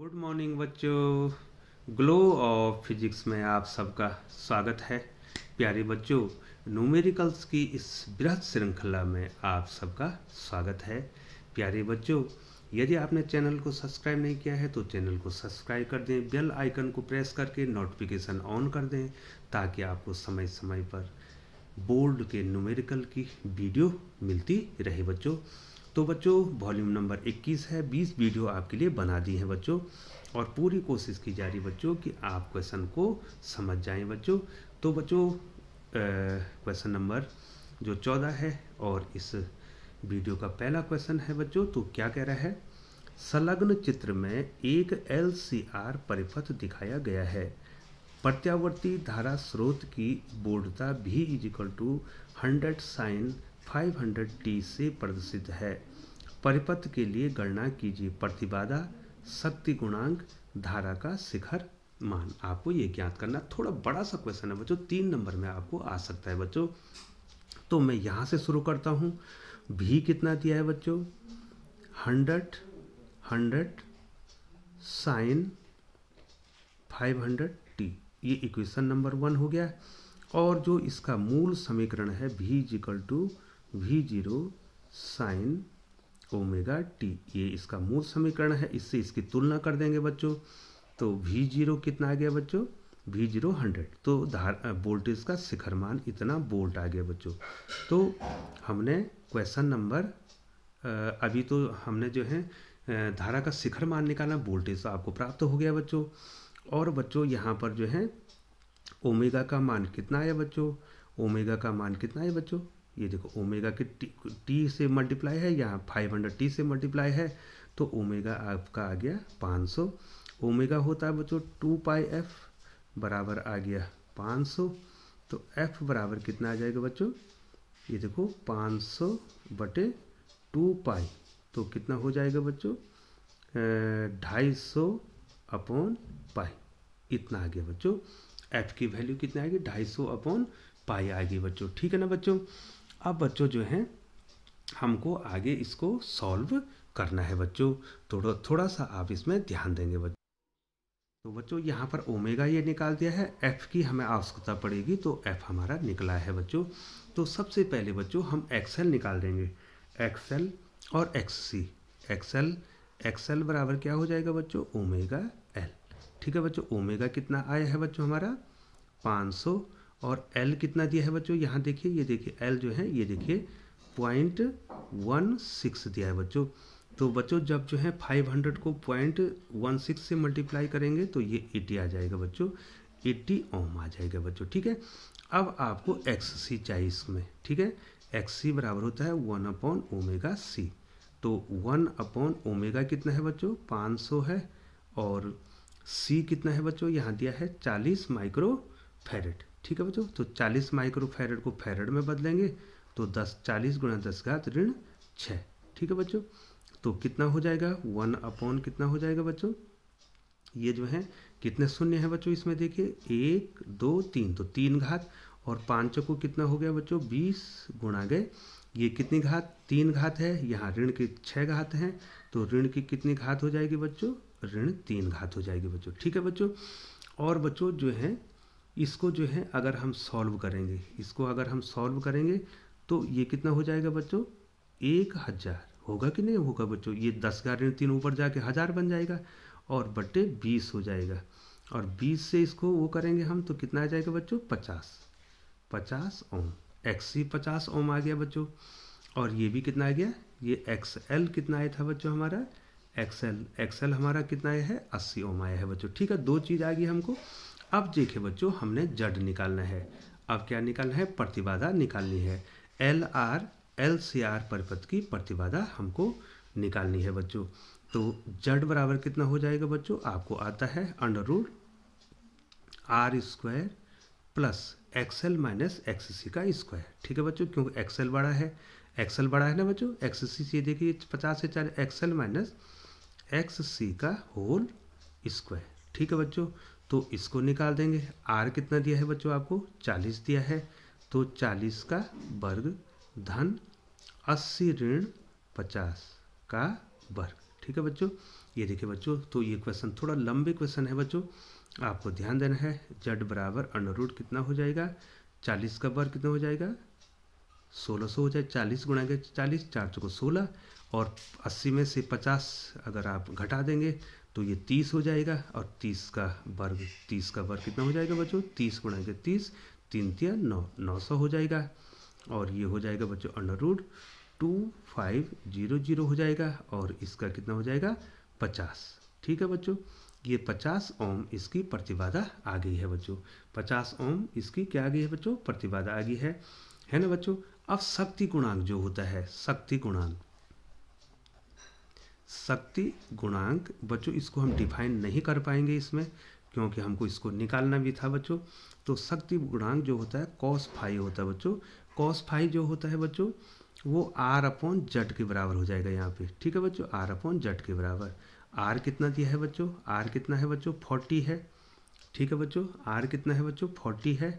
good morning बच्चों glow of physics में आप सबका स्वागत है प्यारे बच्चों न्यूमेरिकल्स की इस बृहद श्रृंखला में आप सबका स्वागत है प्यारे बच्चों यदि आपने चैनल को सब्सक्राइब नहीं किया है तो चैनल को सब्सक्राइब कर दें बेल आइकन को प्रेस करके नोटिफिकेशन ऑन कर दें ताकि आपको समय समय पर बोर्ड के न्यूमेरिकल की वीडियो मिलती रहे बच्चों तो बच्चों वॉल्यूम नंबर 21 है 20 वीडियो आपके लिए बना दी है बच्चों और पूरी कोशिश की जा रही बच्चों कि आप क्वेश्चन को समझ जाएं बच्चों तो बच्चों क्वेश्चन नंबर जो 14 है और इस वीडियो का पहला क्वेश्चन है बच्चों तो क्या कह रहा है संलग्न चित्र में एक एल परिपथ दिखाया गया है प्रत्यावर्ती धारा स्रोत की बोर्डता V is equal to hundred sine 500 t से प्रदर्शित है परिपथ के लिए गणना कीजिए प्रतिबाधा शक्ति गुणांक धारा का शिखर मान आपको ये ज्ञात करना थोड़ा बड़ा सा क्वेश्चन है बच्चों तीन नंबर में आपको आ सकता है बच्चों तो मैं यहाँ से शुरू करता हूँ भी कितना दिया है बच्चों hundred hundred sine five hundred t ये इक्वेशन नंबर वन हो गया और जो इसका मूल समीकरण है V is equal to V zero sine omega t ये इसका मूल समीकरण है इससे इसकी तुलना कर देंगे बच्चों तो वी जीरो कितना आ गया बच्चों वी जीरो हंड्रेड तो धार वोल्टेज का शिखर मान इतना वोल्ट आ गया बच्चों तो हमने क्वेश्चन नंबर अभी तो हमने जो है धारा का शिखर मान निकालना वोल्टेज तो आपको प्राप्त हो गया बच्चों और बच्चों यहाँ पर जो है ओमेगा का मान कितना आया बच्चों ओमेगा का मान कितना है बच्चों ये देखो ओमेगा के टी, टी से मल्टीप्लाई है यहाँ फाइव हंड्रेड टी से मल्टीप्लाई है तो ओमेगा आपका आ गया पाँच सौ ओमेगा होता है बच्चों टू पाई एफ बराबर आ गया पाँच सौ तो एफ बराबर कितना आ जाएगा बच्चों ये देखो पाँच सौ बटे टू पाई तो कितना हो जाएगा बच्चों ढाई सौ अपॉन पाई इतना आ गया बच्चों एफ की वैल्यू कितनी आएगी ढाई सौ अपॉन पाई आएगी बच्चों ठीक है ना बच्चों अब बच्चों जो है हमको आगे इसको सॉल्व करना है बच्चों थोड़ा थोड़ा सा आप इसमें ध्यान देंगे बच्चों तो बच्चों यहाँ पर ओमेगा ये निकाल दिया है एफ़ की हमें आवश्यकता पड़ेगी तो एफ़ हमारा निकला है बच्चों तो सबसे पहले बच्चों हम एक्सेल निकाल देंगे एक्सेल और एक्स सी एक्सेल एक्सेल बराबर क्या हो जाएगा बच्चों ओमेगा एल ठीक है बच्चों ओमेगा कितना आया है बच्चों हमारा पाँच सौ और एल कितना दिया है बच्चों यहाँ देखिए ये देखिए एल जो है ये देखिए पॉइंट वन सिक्स दिया है बच्चों तो बच्चों जब जो है फाइव हंड्रेड को पॉइंट वन सिक्स से मल्टीप्लाई करेंगे तो ये एटी आ जाएगा बच्चों एट्टी ओम आ जाएगा बच्चों ठीक है अब आपको एक्स सी चाहिए इसमें ठीक है एक्स सी बराबर होता है वन अपॉन ओमेगा सी तो वन अपॉन ओमेगा कितना है बच्चों पाँच सौ है और सी कितना है बच्चों यहाँ दिया है चालीस माइक्रो फेरेट ठीक है बच्चों तो 40 माइक्रो फेरेड को फेरेड में बदलेंगे तो 10 40 गुणा दस घात ऋण छः ठीक है बच्चों तो कितना हो जाएगा वन अपॉन कितना हो जाएगा बच्चों ये जो है कितने शून्य है बच्चों इसमें देखिए एक दो तीन तो तीन घात और पांचों को कितना हो गया बच्चों बीस गुणा गए ये कितनी घात तीन घात है यहाँ ऋण की छः घात हैं तो ऋण की कितनी घात हो जाएगी बच्चों ऋण तीन घात हो जाएगी बच्चों ठीक है बच्चों और बच्चों जो है इसको जो है अगर हम सॉल्व करेंगे इसको अगर हम सॉल्व करेंगे तो ये कितना हो जाएगा बच्चों एक हज़ार होगा कि नहीं होगा बच्चों ये दस का ऋण तीन ऊपर जाके हज़ार बन जाएगा और बटे बीस हो जाएगा और बीस से इसको वो करेंगे हम तो कितना आ जाएगा बच्चों पचास पचास ओम एक्स ही पचास ओम आ गया बच्चों और ये भी कितना आ गया ये एक्स एल कितना आया था बच्चों हमारा एक्सएल एक्सएल हमारा कितना आया है अस्सी ओम आया है बच्चों ठीक है दो चीज़ आ गई हमको अब देखिए बच्चों हमने जड निकालना है अब क्या निकालना है प्रतिबाधा निकालनी है L R L C R परिपथ की प्रतिबाधा हमको निकालनी है बच्चों तो जड बराबर कितना हो जाएगा बच्चों आपको आता है under root R square plus XL minus X C का स्क्वायर ठीक है बच्चों क्योंकि एक्सएल बड़ा है एक्सएल बड़ा है ना बच्चों सी से देखिए पचास से चार एक्सएल माइनस एक्स सी का होल स्क्वायर ठीक है बच्चों तो इसको निकाल देंगे आर कितना दिया है बच्चों आपको चालीस दिया है तो चालीस का वर्ग धन अस्सी ऋण पचास का वर्ग ठीक है बच्चों ये देखिए बच्चों तो ये क्वेश्चन थोड़ा लंबे क्वेश्चन है बच्चों आपको ध्यान देना है जड बराबर अंडररूट कितना हो जाएगा चालीस का वर्ग कितना हो जाएगा सोलह सौ हो जाए चालीस गुणा चालीस चार चौको सोलह और अस्सी में से पचास अगर आप घटा देंगे तो ये तीस हो जाएगा और तीस का वर्ग तीस का वर्ग कितना हो जाएगा बच्चों तीस गुणा के तीस तीन तीन नौ नौ सौ हो जाएगा और ये हो जाएगा बच्चों under root two five zero zero हो जाएगा और इसका कितना हो जाएगा पचास ठीक है बच्चों ये पचास ओम इसकी प्रतिबाधा आ गई है बच्चों पचास ओम इसकी क्या आ गई है बच्चों प्रतिबाधा आ गई है है ना बच्चों अब शक्ति गुणांक जो होता है शक्ति गुणांक शक्ति गुणांक बच्चों इसको हम डिफाइन नहीं कर पाएंगे इसमें क्योंकि हमको इसको निकालना भी था बच्चों तो शक्ति गुणांक जो होता है कॉस फाई होता है बच्चों कॉस फाई जो होता है बच्चों वो आर अपॉन जट के बराबर हो जाएगा यहाँ पे ठीक है बच्चों आर अपॉन जट के बराबर आर कितना दिया है बच्चों आर कितना है बच्चों फोर्टी है ठीक है बच्चों आर कितना है बच्चों फोर्टी है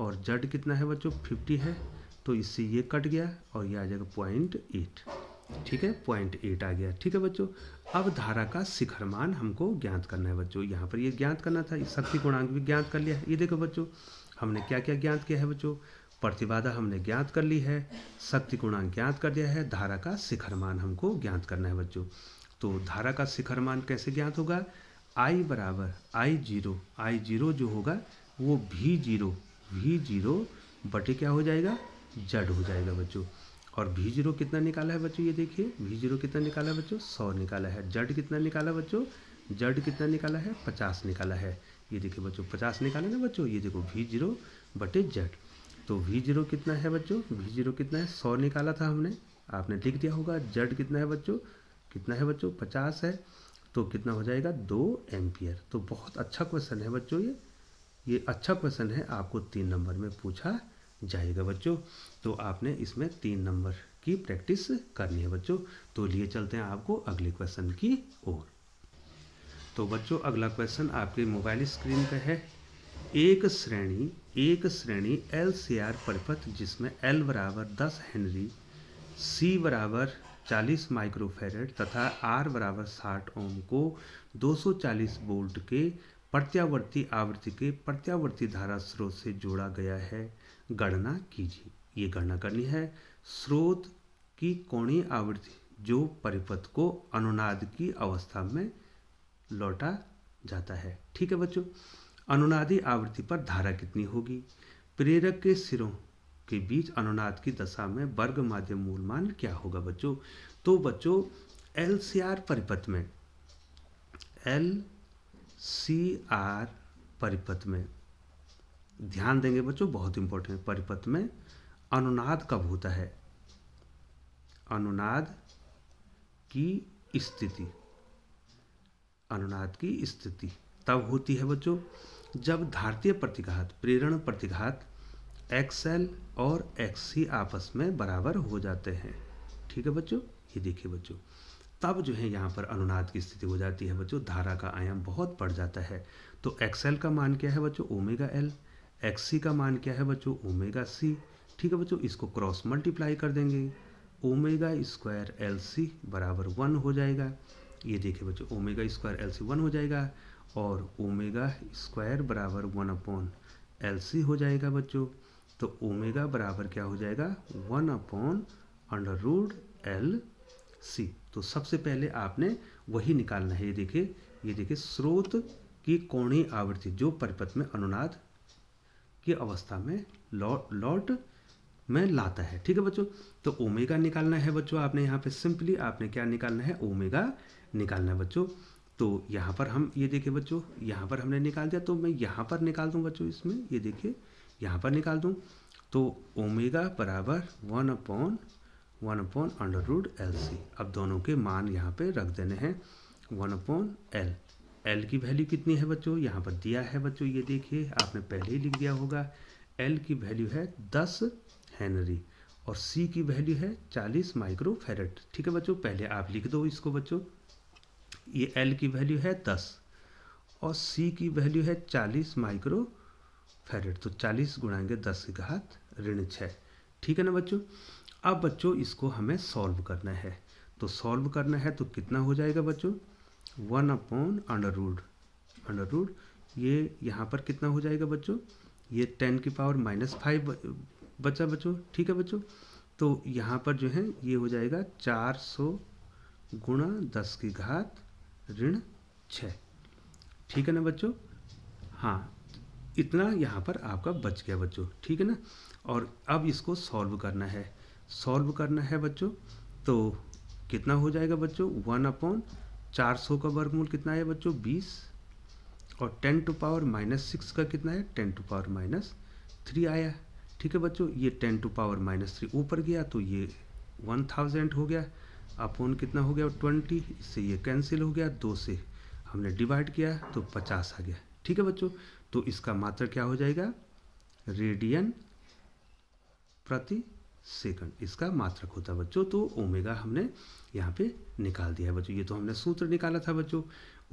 और जट कितना है बच्चों फिफ्टी है तो इससे ये कट गया और ये आ जाएगा पॉइंट एट ठीक है पॉइंट एट आ गया ठीक है बच्चों अब धारा का शिखर मान हमको ज्ञात करना है बच्चों यहाँ पर ये ज्ञात करना था शक्ति गुणांक भी ज्ञात कर लिया है ये देखो बच्चों हमने क्या क्या ज्ञात किया है बच्चों प्रतिबाधा हमने ज्ञात कर ली है शक्ति गुणांक ज्ञात कर दिया है धारा का शिखर मान हमको ज्ञात करना है बच्चों तो धारा का शिखर मान कैसे ज्ञात होगा आई बराबर आई जीरो आई जीरो जो होगा वो भी जीरो भी जीरो बटे क्या हो जाएगा जड हो जाएगा बच्चों और भी जीरो कितना निकाला है बच्चों ये देखिए भी जीरो कितना निकाला है बच्चों सौ निकाला है जड कितना निकाला बच्चों जड कितना निकाला है पचास निकाला है ये देखिए बच्चों पचास निकाले ना बच्चों ये देखो भी जीरो बटे जड तो भी जीरो कितना है बच्चों भी जीरो कितना है सौ निकाला था हमने आपने लिख दिया होगा जड कितना है बच्चों कितना है बच्चों पचास है तो कितना हो जाएगा दो एम्पियर तो बहुत अच्छा क्वेश्चन है बच्चों ये ये अच्छा क्वेश्चन है आपको तीन नंबर में पूछा जाएगा बच्चों तो आपने इसमें तीन नंबर की प्रैक्टिस करनी है बच्चों तो लिए चलते हैं आपको अगले क्वेश्चन की ओर तो बच्चों अगला क्वेश्चन आपके मोबाइल स्क्रीन पर है एक श्रेणी एक श्रेणी एल सी आर परिपथ जिसमें एल बराबर दस हेनरी सी बराबर चालीस माइक्रोफेरेड तथा आर बराबर साठ ओम को 240 वोल्ट के प्रत्यावर्ती आवृत्ति के प्रत्यावर्ती धारा स्रोत से जोड़ा गया है गणना कीजिए ये गणना करनी है स्रोत की कोणीय आवृत्ति जो परिपथ को अनुनाद की अवस्था में लौटा जाता है ठीक है बच्चों अनुनादी आवृत्ति पर धारा कितनी होगी प्रेरक के सिरों के बीच अनुनाद की दशा में वर्ग माध्य मूलमान क्या होगा बच्चों तो बच्चों एल सी आर परिपथ में एल सी आर परिपथ में ध्यान देंगे बच्चों बहुत इंपॉर्टेंट परिपथ में अनुनाद कब होता है अनुनाद की स्थिति अनुनाद की स्थिति तब होती है बच्चों जब धारतीय प्रतिघात प्रेरण प्रतिघात एक्सएल और एक्स सी आपस में बराबर हो जाते हैं ठीक है बच्चों ये देखिए बच्चों तब जो है यहाँ पर अनुनाद की स्थिति हो जाती है बच्चों धारा का आयाम बहुत बढ़ जाता है तो एक्सएल का मान क्या है बच्चों ओमेगा एल एक्स का मान क्या है बच्चों ओमेगा सी ठीक है बच्चों इसको क्रॉस मल्टीप्लाई कर देंगे ओमेगा स्क्वायर एल सी बराबर वन हो जाएगा ये देखिए बच्चों omega square L C one हो जाएगा और ओमेगा स्क्वायर बराबर वन अपॉन एल सी हो जाएगा बच्चों तो ओमेगा बराबर क्या हो जाएगा one upon under root L C तो सबसे पहले आपने वही निकालना है ये देखिए ये देखिए स्रोत की कोणीय आवृत्ति जो परिपथ में अनुनाद की अवस्था में लौट लौट में लाता है ठीक है बच्चों तो ओमेगा निकालना है बच्चों आपने यहाँ पे सिंपली आपने क्या निकालना है ओमेगा निकालना है बच्चों तो यहाँ पर हम ये देखिए बच्चों यहाँ पर हमने निकाल दिया तो मैं यहाँ पर निकाल दूँ बच्चों इसमें ये देखिए यहाँ पर निकाल दूँ तो ओमेगा बराबर one upon one upon under root L C अब दोनों के मान यहाँ पर रख देने हैं वन अपॉन एल एल की वैल्यू कितनी है बच्चों यहाँ पर दिया है बच्चों ये देखिए आपने पहले ही लिख दिया होगा एल की वैल्यू है दस हैनरी और सी की वैल्यू है चालीस माइक्रो फेरेट ठीक है बच्चों पहले आप लिख दो इसको बच्चों ये एल की वैल्यू है दस और सी की वैल्यू है चालीस माइक्रो फेरेट तो चालीस गुणाएंगे दस के घात ऋण छः ठीक है ना बच्चों अब बच्चों इसको हमें सॉल्व करना है तो सॉल्व करना है तो कितना हो जाएगा बच्चों one upon under root under root ये यहाँ पर कितना हो जाएगा बच्चों ये टेन की पावर माइनस फाइव बच्चा बच्चों ठीक है बच्चों तो यहाँ पर जो है ये हो जाएगा चार सौ गुणा दस की घात ऋण छः ठीक है ना बच्चों हाँ इतना यहाँ पर आपका बच गया बच्चों ठीक है ना और अब इसको सॉल्व करना है सॉल्व करना है बच्चों तो कितना हो जाएगा बच्चों वन अपॉन 400 का वर्गमूल कितना है बच्चों 20 और 10 टू पावर माइनस सिक्स का कितना है 10 टू पावर माइनस थ्री आया ठीक है बच्चों ये 10 टू पावर माइनस थ्री ऊपर गया तो ये 1000 हो गया अपोन कितना हो गया ट्वेंटी इससे ये कैंसिल हो गया दो से हमने डिवाइड किया तो पचास आ गया ठीक है बच्चों तो इसका मात्र क्या हो जाएगा रेडियन प्रति सेकंड इसका मात्रक होता है बच्चों तो ओमेगा हमने यहाँ पे निकाल दिया है बच्चों ये तो हमने सूत्र निकाला था बच्चों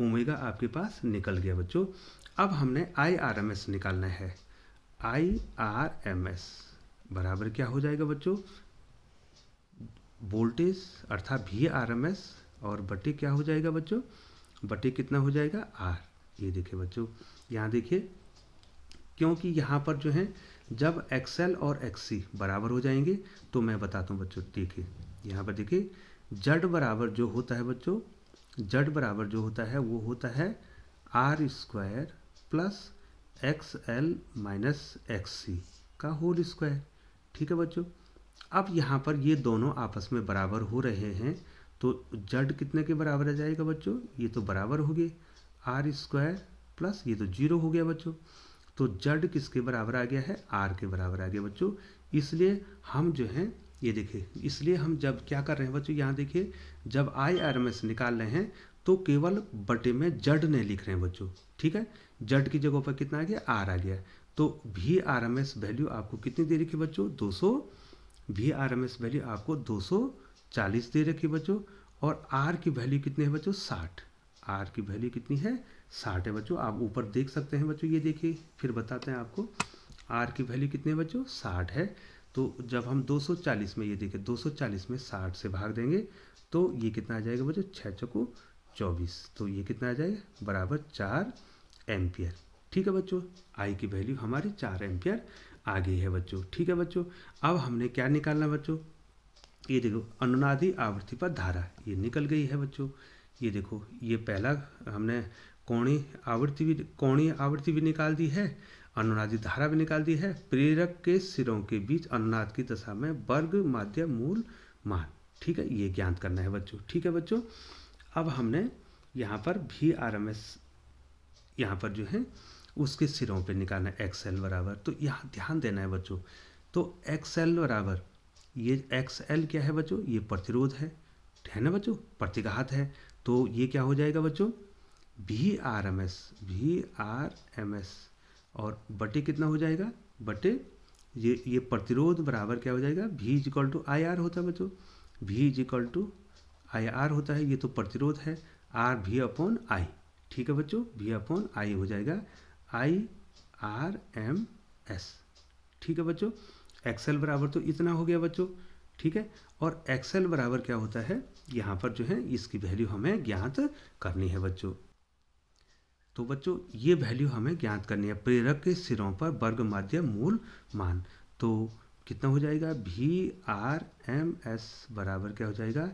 ओमेगा आपके पास निकल गया बच्चों अब हमने आई आर एम एस निकालना है आई आर एम एस बराबर क्या हो जाएगा बच्चों वोल्टेज अर्थात भी आर एम एस और बटे क्या हो जाएगा बच्चों बटे कितना हो जाएगा आर ये देखिए बच्चों यहाँ देखिए क्योंकि यहाँ पर जो है जब एक्सएल और एक्स बराबर हो जाएंगे तो मैं बताता हूँ बच्चों देखिए यहाँ पर देखिए जड बराबर जो होता है बच्चों जड बराबर जो होता है वो होता है R square plus X L minus X C का होल स्क्वायर ठीक है बच्चों अब यहाँ पर ये दोनों आपस में बराबर हो रहे हैं तो जड कितने के बराबर आ जाएगा बच्चों ये तो बराबर हो गए आर स्क्वायर प्लस ये तो जीरो हो गया बच्चों तो जड किसके बराबर आ गया है आर के बराबर आ गया बच्चों इसलिए हम जो हैं ये देखिए इसलिए हम जब क्या कर रहे हैं बच्चों यहाँ देखिए जब आई आर एम एस निकाल रहे हैं तो केवल बटे में जड नहीं लिख रहे हैं बच्चों ठीक है जड की जगह पर कितना आ गया आर आ गया तो भी आर एम एस वैल्यू आपको कितनी दे रखी बच्चों दो सौ भी आर एम एस वैल्यू आपको दो सौ चालीस दे रखी बच्चों और आर की वैल्यू कितनी है बच्चों साठ आर की वैल्यू कितनी है साठ है बच्चों आप ऊपर देख सकते हैं बच्चों ये देखिए फिर बताते हैं आपको आर की वैल्यू कितनी है बच्चों साठ है तो जब हम 240 में ये देखें 240 में 60 से भाग देंगे तो ये कितना आ जाएगा बच्चों छः चौको चौबीस तो ये कितना आ जाएगा बराबर चार एम्पियर ठीक है बच्चों आई की वैल्यू हमारी चार एम्पियर आ गई है बच्चों ठीक है बच्चों अब हमने क्या निकालना बच्चों ये देखो अनुनादी आवृत्ति पर धारा ये निकल गई है बच्चों ये देखो ये पहला हमने कोणीय आवृत्ति भी कोणीय आवृत्ति भी निकाल दी है अनुनादी धारा भी निकाल दी है प्रेरक के सिरों के बीच अनुनाद की दशा में वर्ग माध्य मूल मान ठीक है ये ज्ञात करना है बच्चों ठीक है बच्चों अब हमने यहाँ पर भी आर एम एस यहाँ पर जो है उसके सिरों पे निकालना है एक्स एल बराबर तो यहाँ ध्यान देना है बच्चों तो एक्स एल बराबर ये एक्स एल क्या है बच्चों ये प्रतिरोध है है ना बच्चों प्रतिघात है तो ये क्या हो जाएगा बच्चों V R M S V R M S और बटे कितना हो जाएगा बटे ये ये प्रतिरोध बराबर क्या हो जाएगा V is equal to I R होता है बच्चों V is equal to I R होता है ये तो प्रतिरोध है आर भी अपॉन आई ठीक है बच्चों भी अपॉन आई हो जाएगा आई आर एम एस ठीक है बच्चों एक्सेल बराबर तो इतना हो गया बच्चों ठीक है और एक्सेल बराबर क्या होता है यहाँ पर जो है इसकी वैल्यू हमें ज्ञात करनी है बच्चों तो बच्चों ये वैल्यू हमें ज्ञात करनी है प्रेरक के सिरों पर वर्ग माध्य मूल मान तो कितना हो जाएगा भी आर एम एस बराबर क्या हो जाएगा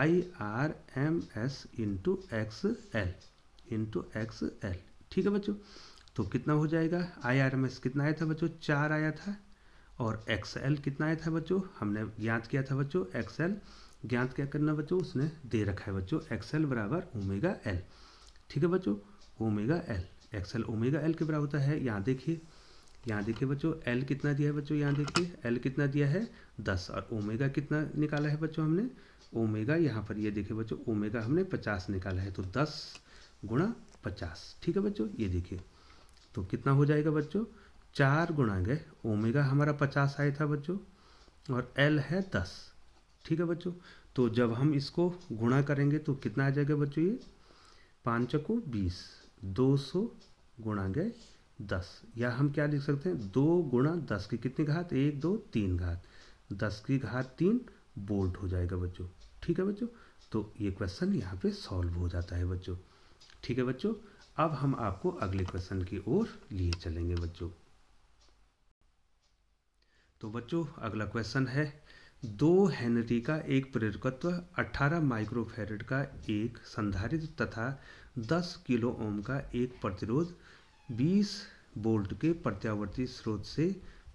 I R M S into X L into X L ठीक है बच्चों तो कितना हो जाएगा आई आर एम एस कितना आया था बच्चों चार आया था और एक्स एल कितना आया था बच्चों हमने ज्ञात किया था बच्चों एक्स एल ज्ञात क्या करना बच्चों उसने दे रखा है बच्चों एक्स एल बराबर ओमेगा एल ठीक है बच्चों omega L XL omega L के बराबर होता है यहाँ देखिए यहाँ देखिए बच्चों एल कितना दिया है बच्चों यहाँ देखिए एल कितना दिया है दस और ओमेगा कितना निकाला है बच्चों हमने ओमेगा यहाँ पर ये देखिए बच्चों ओमेगा हमने पचास निकाला है तो दस गुणा पचास ठीक है बच्चों ये देखिए तो कितना हो जाएगा बच्चों चार गुणा गए ओमेगा हमारा पचास आया था बच्चों और एल है दस ठीक है बच्चों तो जब हम इसको गुणा करेंगे तो कितना आ जाएगा बच्चों ये पाँच को बीस दो सौ गुणा गए दस या हम क्या लिख सकते हैं दो गुणा दस की कितनी घात एक दो तीन घात दस की घात तीन बोल्ट हो जाएगा बच्चों ठीक है बच्चों तो ये क्वेश्चन यहाँ पे सॉल्व हो जाता है बच्चों ठीक है बच्चों अब हम आपको अगले क्वेश्चन की ओर लिए चलेंगे बच्चों तो बच्चों अगला क्वेश्चन है दो हेनरी का एक प्रेरकत्व 18 माइक्रोफेरेड का एक संधारित तथा दस किलो ओम का एक प्रतिरोध बीस वोल्ट के प्रत्यावर्ती स्रोत से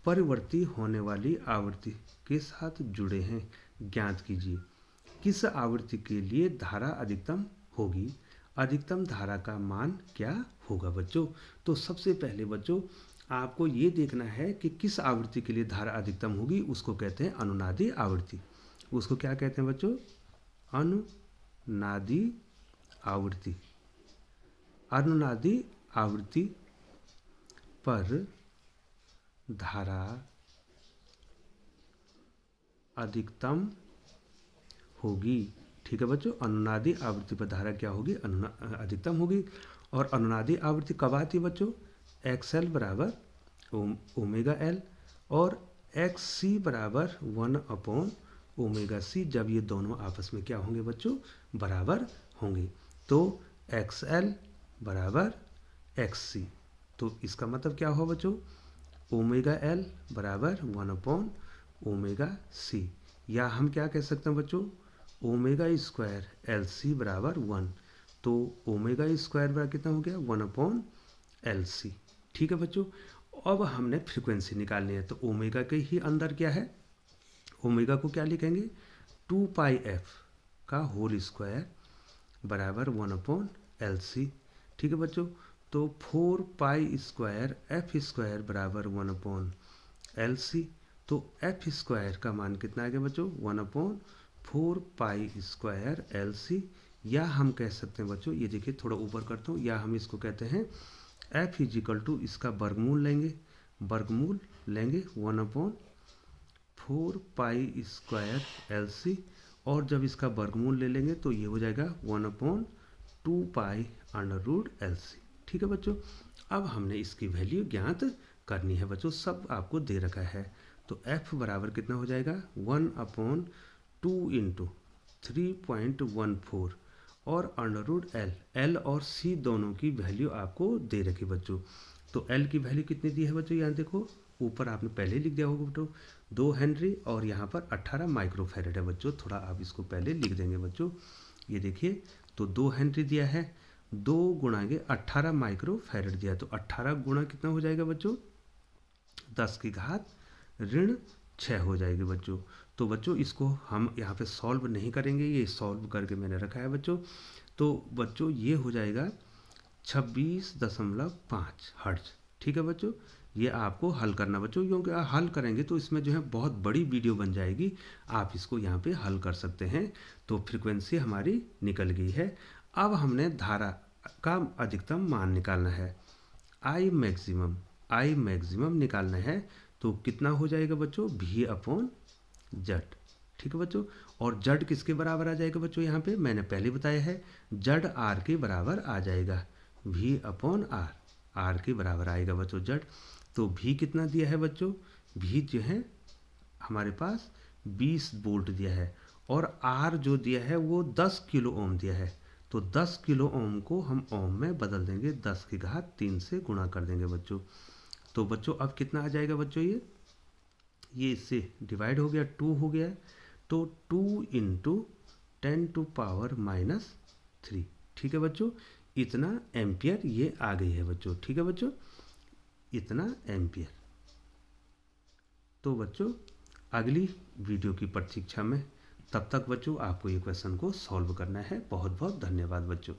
परिवर्ती होने वाली आवृत्ति के साथ जुड़े हैं ज्ञात कीजिए किस आवृत्ति के लिए धारा अधिकतम होगी अधिकतम धारा का मान क्या होगा बच्चों तो सबसे पहले बच्चों आपको ये देखना है कि किस आवृत्ति के लिए धारा अधिकतम होगी उसको कहते हैं अनुनादी आवृत्ति उसको क्या कहते हैं बच्चों अनुनादी आवृत्ति अनुनादि आवृत्ति पर धारा अधिकतम होगी ठीक है बच्चों अनुनादि आवृत्ति पर धारा क्या होगी अधिकतम होगी और अनुनादि आवृत्ति कब आती है बच्चों एक्स एल बराबर ओमेगा एल और एक्स सी बराबर वन अपॉन ओमेगा सी जब ये दोनों आपस में क्या होंगे बच्चों बराबर होंगे तो एक्स एल बराबर एक्स सी तो इसका मतलब क्या हो बच्चों ओमेगा एल बराबर वन अपॉन ओमेगा सी या हम क्या कह सकते हैं बच्चों ओमेगा स्क्वायर एल सी बराबर वन तो ओमेगा स्क्वायर बराबर कितना हो गया वन अपॉन एल सी ठीक है बच्चों अब हमने फ्रीक्वेंसी निकालनी है तो ओमेगा के ही अंदर क्या है ओमेगा को क्या लिखेंगे टू पाई एफ का होल स्क्वायर बराबर वन अपॉन एल सी ठीक है बच्चों तो four pi square f square बराबर वन अपॉन एल सी तो एफ स्क्वायर का मान कितना आ गया बच्चों one upon four pi square L C या हम कह सकते हैं बच्चों ये देखिए थोड़ा ऊपर करता हूँ या हम इसको कहते हैं एफ इजिकल टू इसका वर्गमूल लेंगे वर्गमूल लेंगे one upon four pi square L C और जब इसका वर्गमूल ले लेंगे तो ये हो जाएगा one upon two pi under root L C ठीक है बच्चों अब हमने इसकी वैल्यू ज्ञात करनी है बच्चों सब आपको दे रखा है तो एफ बराबर कितना हो जाएगा one upon two into three point one four और अंडर रूट एल एल और सी दोनों की वैल्यू आपको दे रखी बच्चों तो एल की वैल्यू कितनी दी है बच्चों यहाँ देखो ऊपर आपने पहले लिख दिया होगा बच्चों दो हेनरी और यहाँ पर अट्ठारह माइक्रोफेरेट है बच्चों थोड़ा आप इसको पहले लिख देंगे बच्चों ये देखिए तो दो हेनरी दिया है दो गुणा के अट्ठारह माइक्रो फेरेड दिया तो अट्ठारह गुणा कितना हो जाएगा बच्चों दस की घात ऋण छः हो जाएगी बच्चों तो बच्चों इसको हम यहाँ पे सॉल्व नहीं करेंगे ये सॉल्व करके मैंने रखा है बच्चों तो बच्चों ये हो जाएगा छब्बीस दशमलव पाँच हर्ज ठीक है बच्चों ये आपको हल करना बच्चों क्योंकि हल करेंगे तो इसमें जो है बहुत बड़ी वीडियो बन जाएगी आप इसको यहाँ पे हल कर सकते हैं तो फ्रिक्वेंसी हमारी निकल गई है अब हमने धारा का अधिकतम मान निकालना है आई मैक्सिमम आई मैक्सिमम निकालना है तो कितना हो जाएगा बच्चों भी अपॉन जट ठीक है बच्चों और जड किसके बराबर आ जाएगा बच्चों यहाँ पे मैंने पहले बताया है जड आर के बराबर आ जाएगा भी अपॉन आर आर के बराबर आएगा बच्चों जड तो भी कितना दिया है बच्चों भी जो है हमारे पास 20 बोल्ट दिया है और आर जो दिया है वो 10 किलो ओम दिया है तो 10 किलो ओम को हम ओम में बदल देंगे 10 की घात तीन से गुणा कर देंगे बच्चों तो बच्चों अब कितना आ जाएगा बच्चों ये ये इससे डिवाइड हो गया टू हो गया तो two into ten to power minus three ठीक है बच्चों इतना एम्पियर ये आ गई है बच्चों ठीक है बच्चों इतना एम्पियर तो बच्चों अगली वीडियो की प्रतीक्षा में तब तक बच्चों आपको ये क्वेश्चन को सॉल्व करना है बहुत बहुत धन्यवाद बच्चों